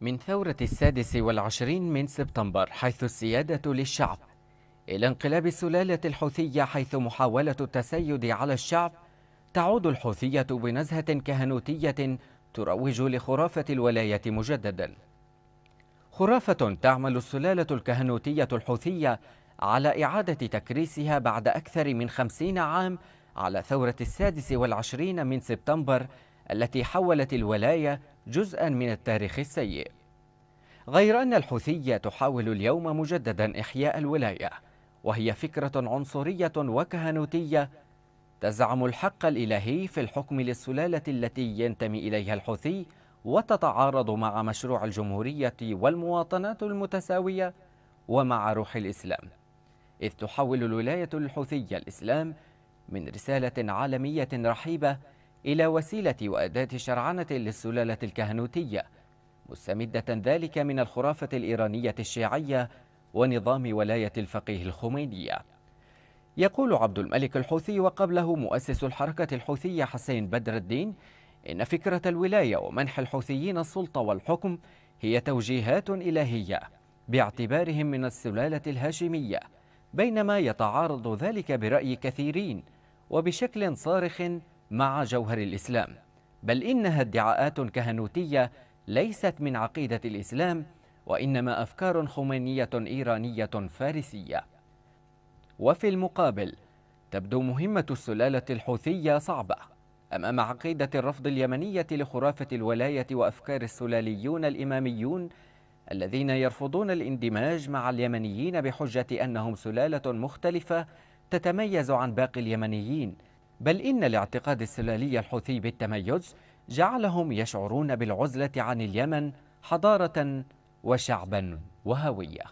من ثورة السادس والعشرين من سبتمبر حيث السيادة للشعب إلى انقلاب السلالة الحوثية حيث محاولة التسيد على الشعب تعود الحوثية بنزهة كهنوتية تروج لخرافة الولاية مجددا خرافة تعمل السلالة الكهنوتية الحوثية على إعادة تكريسها بعد أكثر من خمسين عام على ثورة السادس والعشرين من سبتمبر التي حولت الولاية جزءا من التاريخ السيء غير أن الحوثية تحاول اليوم مجددا إحياء الولاية وهي فكرة عنصرية وكهنوتية تزعم الحق الإلهي في الحكم للسلالة التي ينتمي إليها الحوثي وتتعارض مع مشروع الجمهورية والمواطنات المتساوية ومع روح الإسلام إذ تحول الولاية الحوثية الإسلام من رسالة عالمية رحيبة إلى وسيلة وأداة شرعنة للسلالة الكهنوتية مستمدة ذلك من الخرافة الإيرانية الشيعية ونظام ولاية الفقيه الخميني يقول عبد الملك الحوثي وقبله مؤسس الحركة الحوثية حسين بدر الدين إن فكرة الولاية ومنح الحوثيين السلطة والحكم هي توجيهات إلهية باعتبارهم من السلالة الهاشمية بينما يتعارض ذلك برأي كثيرين وبشكل صارخ مع جوهر الإسلام بل إنها ادعاءات كهنوتية ليست من عقيدة الإسلام وإنما أفكار خمينية إيرانية فارسية وفي المقابل تبدو مهمة السلالة الحوثية صعبة أمام عقيدة الرفض اليمنية لخرافة الولاية وأفكار السلاليون الإماميون الذين يرفضون الاندماج مع اليمنيين بحجة أنهم سلالة مختلفة تتميز عن باقي اليمنيين بل إن الاعتقاد السلالي الحوثي بالتميز جعلهم يشعرون بالعزلة عن اليمن حضارة وشعبا وهوية